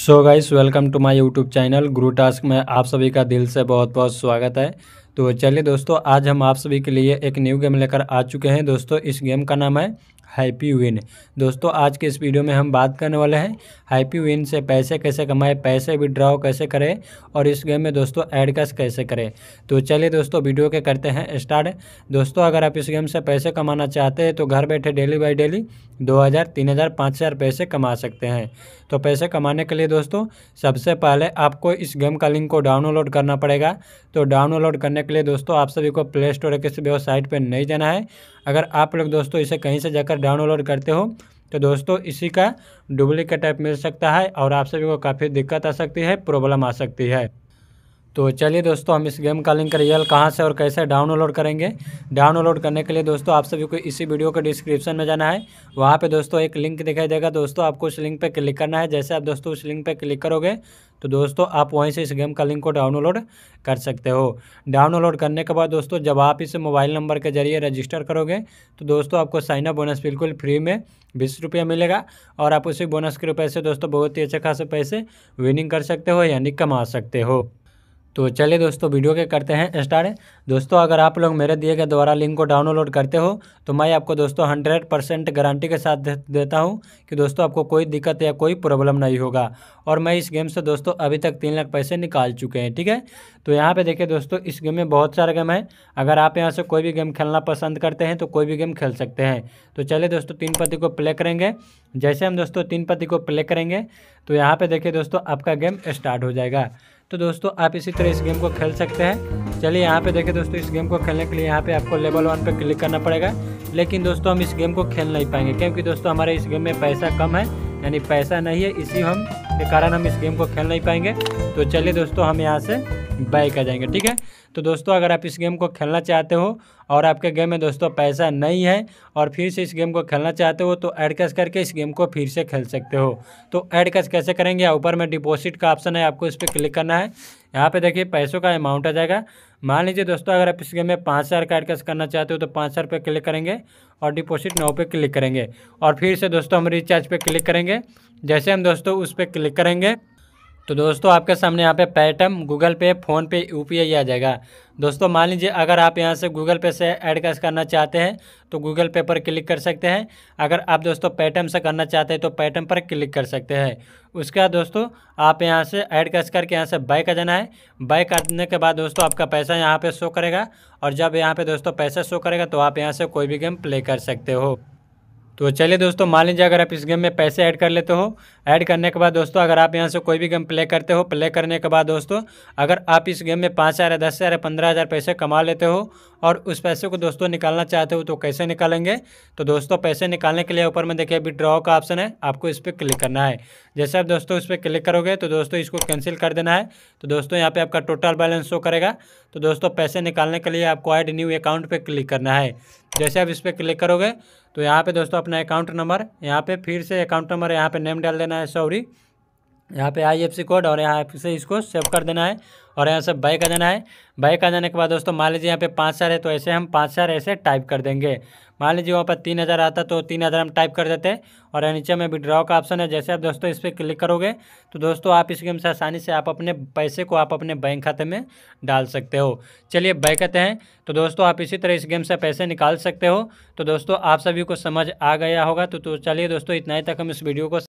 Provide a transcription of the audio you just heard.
so guys welcome to my YouTube channel ग्रू टास्क में आप सभी का दिल से बहुत बहुत स्वागत है तो चलिए दोस्तों आज हम आप सभी के लिए एक न्यू गेम लेकर आ चुके हैं दोस्तों इस गेम का नाम है हैप्पी विन दोस्तों आज के इस वीडियो में हम बात करने वाले हैं हैप्पी विन से पैसे कैसे कमाएं पैसे विड्रॉ कैसे करें और इस गेम में दोस्तों ऐड कैश कैसे करें तो चलिए दोस्तों वीडियो के करते हैं स्टार्ट दोस्तों अगर आप इस गेम से पैसे कमाना चाहते हैं तो घर बैठे डेली बाई डेली दो हज़ार तीन हज़ार पाँच हज़ार पैसे कमा सकते हैं तो पैसे कमाने के लिए दोस्तों सबसे पहले आपको इस गेम का लिंक को डाउनलोड करना पड़ेगा तो डाउनलोड करने करने के लिए दोस्तों आप सभी को प्ले स्टोर या किसी वेबसाइट पर नहीं जाना है अगर आप लोग दोस्तों इसे कहीं से जाकर डाउनलोड करते हो तो दोस्तों इसी का डुप्लीकेट ऐप मिल सकता है और आप सभी को काफ़ी दिक्कत आ सकती है प्रॉब्लम आ सकती है तो चलिए दोस्तों हम इस गेम का लिंक रियल कहाँ से और कैसे डाउनलोड करेंगे डाउनलोड करने के लिए दोस्तों आप सभी को इसी वीडियो के डिस्क्रिप्शन में जाना है वहाँ पे दोस्तों एक लिंक दिखाई देगा दोस्तों आपको उस लिंक पे क्लिक करना है जैसे आप दोस्तों उस लिंक पे क्लिक करोगे तो दोस्तों आप वहीं से इस गेम का लिंक को डाउनलोड कर सकते हो डाउनलोड करने के बाद दोस्तों जब आप इसे मोबाइल नंबर के जरिए रजिस्टर करोगे तो दोस्तों आपको साइनअप बोनस बिल्कुल फ्री में बीस रुपया मिलेगा और आप उसी बोनस के रुपये से दोस्तों बहुत ही अच्छे खासे पैसे विनिंग कर सकते हो यानी कमा सकते हो तो चलिए दोस्तों वीडियो के करते हैं स्टार्ट दोस्तों अगर आप लोग मेरे दिए गए द्वारा लिंक को डाउनलोड करते हो तो मैं आपको दोस्तों हंड्रेड परसेंट गारंटी के साथ देता हूं कि दोस्तों आपको कोई दिक्कत या कोई प्रॉब्लम नहीं होगा और मैं इस गेम से दोस्तों अभी तक तीन लाख पैसे निकाल चुके हैं ठीक है तो यहाँ पर देखिए दोस्तों इस गेम में बहुत सारे गेम हैं अगर आप यहाँ से कोई भी गेम खेलना पसंद करते हैं तो कोई भी गेम खेल सकते हैं तो चलिए दोस्तों तीन पति को प्ले करेंगे जैसे हम दोस्तों तीन पति को प्ले करेंगे तो यहाँ पर देखिए दोस्तों आपका गेम स्टार्ट हो जाएगा तो दोस्तों आप इसी तरह इस गेम को खेल सकते हैं चलिए यहाँ पे देखें दोस्तों इस गेम को खेलने के लिए यहाँ पे आपको लेवल वन पे क्लिक करना पड़ेगा लेकिन दोस्तों हम इस गेम को खेल नहीं पाएंगे क्योंकि दोस्तों हमारे इस गेम में पैसा कम है यानी पैसा नहीं है इसी हम के कारण हम इस गेम को खेल नहीं पाएंगे तो चलिए दोस्तों हम यहाँ से बैक आ जाएंगे ठीक है तो दोस्तों अगर आप इस गेम को खेलना चाहते हो और आपके गेम में दोस्तों पैसा नहीं है और फिर से इस गेम को खेलना चाहते हो तो ऐड कैश करके इस गेम को फिर से खेल सकते हो तो ऐड कैश कैसे करेंगे ऊपर में डिपॉजिट का ऑप्शन है आपको इस पर क्लिक करना है यहाँ पे देखिए पैसों का अमाउंट आ जाएगा मान लीजिए दोस्तों अगर आप इस गेम में पाँच हज़ार का एडकस करना चाहते हो तो पाँच हज़ार रुपये क्लिक करेंगे और डिपॉजिट नौ पे क्लिक करेंगे और फिर से दोस्तों हम रिचार्ज पे क्लिक करेंगे जैसे हम दोस्तों उस पर क्लिक करेंगे तो दोस्तों आपके सामने यहाँ पे Paytm Google Pay PhonePe U P आ जाएगा दोस्तों मान लीजिए अगर आप यहाँ से गूगल पे से ऐड कैश करना चाहते हैं तो गूगल पे पर क्लिक कर सकते हैं अगर आप दोस्तों पेटम से करना चाहते हैं तो पेटम पर क्लिक कर सकते हैं उसके बाद दोस्तों आप यहाँ से ऐड कैश करके यहाँ से बाइक का जाना है बाइक आने के बाद दोस्तों आपका पैसा यहाँ पर शो करेगा और जब यहाँ पर दोस्तों पैसा शो करेगा तो आप यहाँ से कोई भी गेम प्ले कर सकते हो तो चलिए दोस्तों मान लीजिए अगर आप इस गेम में पैसे ऐड कर लेते हो ऐड करने के बाद दोस्तों अगर आप यहाँ से कोई भी गेम प्ले करते हो प्ले करने के बाद दोस्तों अगर आप इस गेम में पाँच हज़ार दस हज़ार पंद्रह हज़ार पैसे कमा लेते हो और उस पैसे को दोस्तों निकालना चाहते हो तो कैसे निकालेंगे तो दोस्तों पैसे निकालने के लिए ऊपर में देखिए अभी ड्रॉ का ऑप्शन है आपको इस पर क्लिक करना है जैसे आप दोस्तों इस पर क्लिक करोगे तो दोस्तों इसको कैंसिल कर देना है तो दोस्तों यहाँ पर आपका टोटल बैलेंस शो करेगा तो दोस्तों पैसे निकालने के लिए आपको ऐड न्यू अकाउंट पर क्लिक करना है जैसे आप इस पर क्लिक करोगे तो यहाँ पे दोस्तों अपना अकाउंट नंबर यहाँ पे फिर से अकाउंट नंबर यहाँ पे नेम डाल देना है सॉरी यहाँ पे आई एफ सी कोड और यहाँ से इसको सेव कर देना है और यहाँ से बाइक आ जाना है बाइक आ जाने के बाद दोस्तों मान लीजिए यहाँ पे पाँच हज़ार है तो ऐसे हम पाँच हज़ार ऐसे टाइप कर देंगे मान लीजिए वहाँ पर तीन हज़ार आता तो तीन हज़ार हम टाइप कर देते और यहाँ नीचे में विड्रॉ का ऑप्शन है जैसे आप दोस्तों इस पर क्लिक करोगे तो दोस्तों आप इस गेम से आसानी से आप अपने पैसे को आप अपने बैंक खाते में डाल सकते हो चलिए कहते हैं तो दोस्तों आप इसी तरह इस गेम से पैसे निकाल सकते हो तो दोस्तों आप सभी को समझ आ गया होगा तो, तो चलिए दोस्तों इतना ही तक हम इस वीडियो को